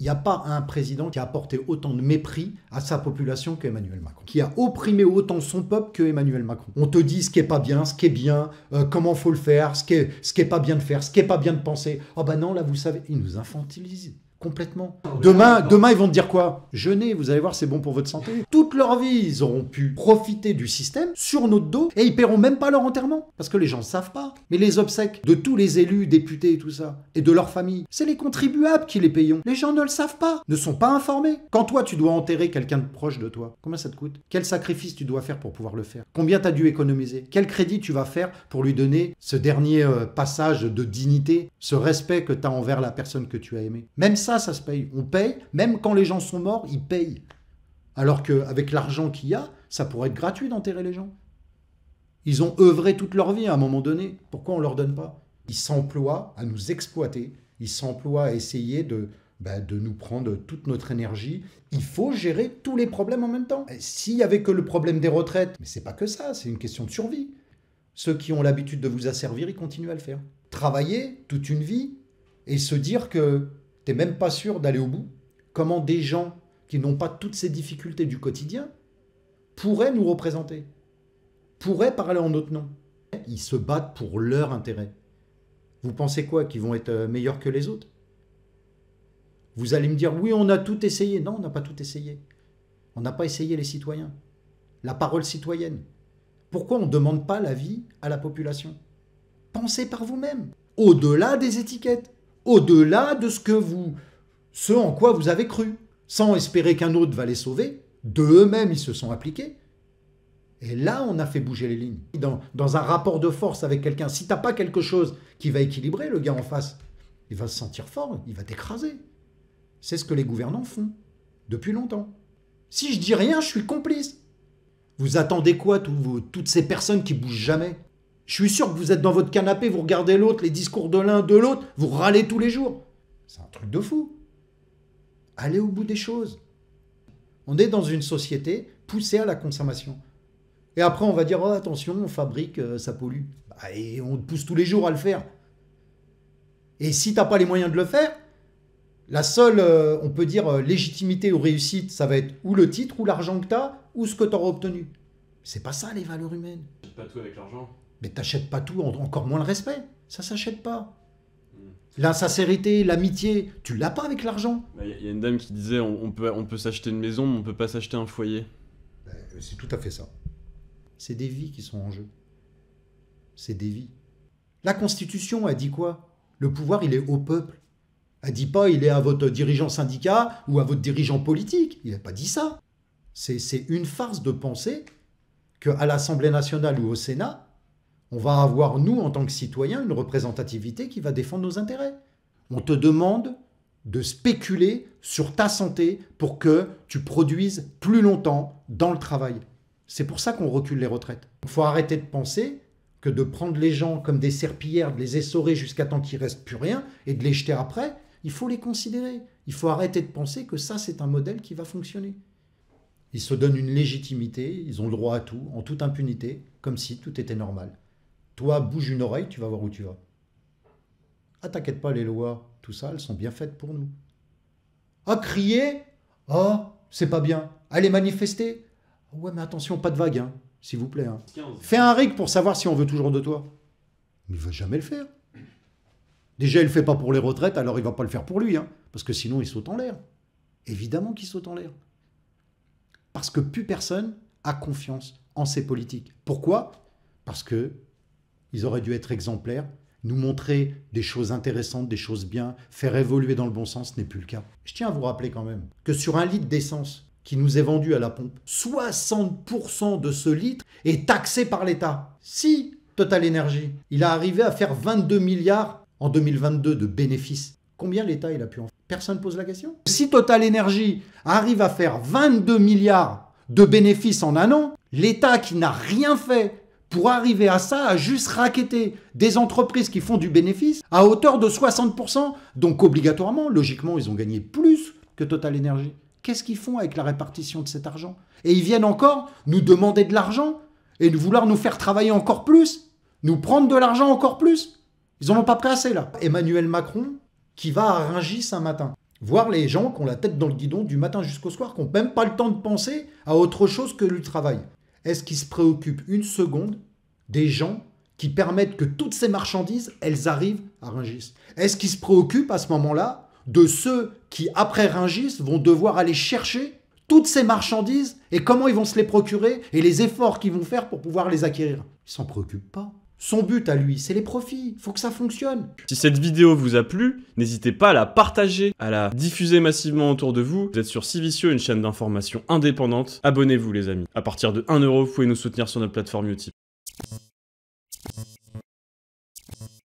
Il n'y a pas un président qui a apporté autant de mépris à sa population qu'Emmanuel Macron, qui a opprimé autant son peuple que Emmanuel Macron. On te dit ce qui est pas bien, ce qui est bien, comment euh, comment faut le faire, ce qui n'est pas bien de faire, ce qui est pas bien de penser. Ah oh ben non, là vous savez, il nous infantilise. Complètement. Ah demain, demain, ils vont te dire quoi Jeûner, vous allez voir, c'est bon pour votre santé. Toute leur vie, ils auront pu profiter du système sur notre dos et ils paieront même pas leur enterrement. Parce que les gens ne savent pas. Mais les obsèques de tous les élus, députés et tout ça, et de leur famille, c'est les contribuables qui les payons. Les gens ne le savent pas, ne sont pas informés. Quand toi, tu dois enterrer quelqu'un de proche de toi, combien ça te coûte Quel sacrifice tu dois faire pour pouvoir le faire Combien tu as dû économiser Quel crédit tu vas faire pour lui donner ce dernier euh, passage de dignité, ce respect que tu as envers la personne que tu as aimée Même ça, ça, ça se paye. On paye, même quand les gens sont morts, ils payent. Alors qu'avec l'argent qu'il y a, ça pourrait être gratuit d'enterrer les gens. Ils ont œuvré toute leur vie à un moment donné. Pourquoi on ne leur donne pas Ils s'emploient à nous exploiter. Ils s'emploient à essayer de, bah, de nous prendre toute notre énergie. Il faut gérer tous les problèmes en même temps. S'il n'y avait que le problème des retraites, mais c'est pas que ça, c'est une question de survie. Ceux qui ont l'habitude de vous asservir, ils continuent à le faire. Travailler toute une vie et se dire que t'es même pas sûr d'aller au bout, comment des gens qui n'ont pas toutes ces difficultés du quotidien pourraient nous représenter, pourraient parler en notre nom. Ils se battent pour leur intérêt. Vous pensez quoi Qu'ils vont être euh, meilleurs que les autres Vous allez me dire, oui, on a tout essayé. Non, on n'a pas tout essayé. On n'a pas essayé les citoyens. La parole citoyenne. Pourquoi on ne demande pas l'avis à la population Pensez par vous-même, au-delà des étiquettes au-delà de ce que vous, ce en quoi vous avez cru, sans espérer qu'un autre va les sauver. De eux-mêmes, ils se sont appliqués. Et là, on a fait bouger les lignes. Dans, un rapport de force avec quelqu'un, si t'as pas quelque chose qui va équilibrer le gars en face, il va se sentir fort, il va t'écraser. C'est ce que les gouvernants font depuis longtemps. Si je dis rien, je suis complice. Vous attendez quoi, toutes ces personnes qui bougent jamais je suis sûr que vous êtes dans votre canapé, vous regardez l'autre, les discours de l'un, de l'autre, vous râlez tous les jours. C'est un truc de fou. Allez au bout des choses. On est dans une société poussée à la consommation. Et après, on va dire, oh, attention, on fabrique, euh, ça pollue. Bah, et on te pousse tous les jours à le faire. Et si tu t'as pas les moyens de le faire, la seule, euh, on peut dire, euh, légitimité ou réussite, ça va être ou le titre, ou l'argent que tu as, ou ce que tu auras obtenu. C'est pas ça les valeurs humaines. Pas tout avec l'argent. Mais t'achètes pas tout, encore moins le respect. Ça s'achète pas. Mm. L'insincérité, l'amitié, tu l'as pas avec l'argent. Il bah, y a une dame qui disait on, peut, s'acheter une maison, mais on peut pas s'acheter un foyer. Bah, euh, c'est tout à fait ça. C'est des vies qui sont en jeu. C'est des vies. La Constitution elle dit quoi Le pouvoir, il est au peuple. Elle dit pas il est à votre dirigeant syndicat ou à votre dirigeant politique. Il n'a pas dit ça. C'est une farce de penser qu'à l'Assemblée nationale ou au Sénat, on va avoir, nous, en tant que citoyens, une représentativité qui va défendre nos intérêts. On te demande de spéculer sur ta santé pour que tu produises plus longtemps dans le travail. C'est pour ça qu'on recule les retraites. Il faut arrêter de penser que de prendre les gens comme des serpillères, de les essorer jusqu'à temps qu'il reste plus rien et de les jeter après, il faut les considérer. Il faut arrêter de penser que ça, c'est un modèle qui va fonctionner. Ils se donnent une légitimité, ils ont le droit à tout, en toute impunité, comme si tout était normal. Toi, bouge une oreille, tu vas voir où tu vas. Ah, t'inquiète pas, les lois, tout ça, elles sont bien faites pour nous. Ah, crier Ah, c'est pas bien. Allez manifester Ouais, mais attention, pas de vague, hein, s'il vous plaît. Hein. Fais un rig pour savoir si on veut toujours de toi. Mais il veut jamais le faire. Déjà, il le fait pas pour les retraites, alors il va pas le faire pour lui, hein, parce que sinon, il saute en l'air. Évidemment qu'il saute en l'air. Parce que plus personne a confiance en ces politiques. Pourquoi Parce que ils auraient dû être exemplaires, nous montrer des choses intéressantes, des choses bien, faire évoluer dans le bon sens, Ce n'est plus le cas. Je tiens à vous rappeler quand même que sur un litre d'essence qui nous est vendu à la pompe, 60% de ce litre est taxé par l'État. Si Total Energy, il a arrivé à faire 22 milliards en 2022 de bénéfices, combien l'État il a pu en faire Personne ne pose la question. Si Total Energy arrive à faire 22 milliards de bénéfices en un an, l'État qui n'a rien fait pour arriver à ça, à juste raqueter des entreprises qui font du bénéfice à hauteur de 60%. Donc obligatoirement, logiquement, ils ont gagné plus que Total Energy. Qu'est-ce qu'ils font avec la répartition de cet argent Et ils viennent encore nous demander de l'argent et vouloir nous faire travailler encore plus, nous prendre de l'argent encore plus. Ils n'en ont pas pris assez là. Emmanuel Macron qui va à Ringis un matin voir les gens qui ont la tête dans le guidon du matin jusqu'au soir, qui n'ont même pas le temps de penser à autre chose que le travail. Est-ce qu'il se préoccupe une seconde des gens qui permettent que toutes ces marchandises, elles arrivent à Rungis Est-ce qu'il se préoccupe à ce moment-là de ceux qui, après Rungis, vont devoir aller chercher toutes ces marchandises et comment ils vont se les procurer et les efforts qu'ils vont faire pour pouvoir les acquérir Ils s'en préoccupent pas. Son but à lui, c'est les profits. Faut que ça fonctionne. Si cette vidéo vous a plu, n'hésitez pas à la partager, à la diffuser massivement autour de vous. Vous êtes sur Civicio, une chaîne d'information indépendante. Abonnez-vous les amis. À partir de 1€, vous pouvez nous soutenir sur notre plateforme YouTube.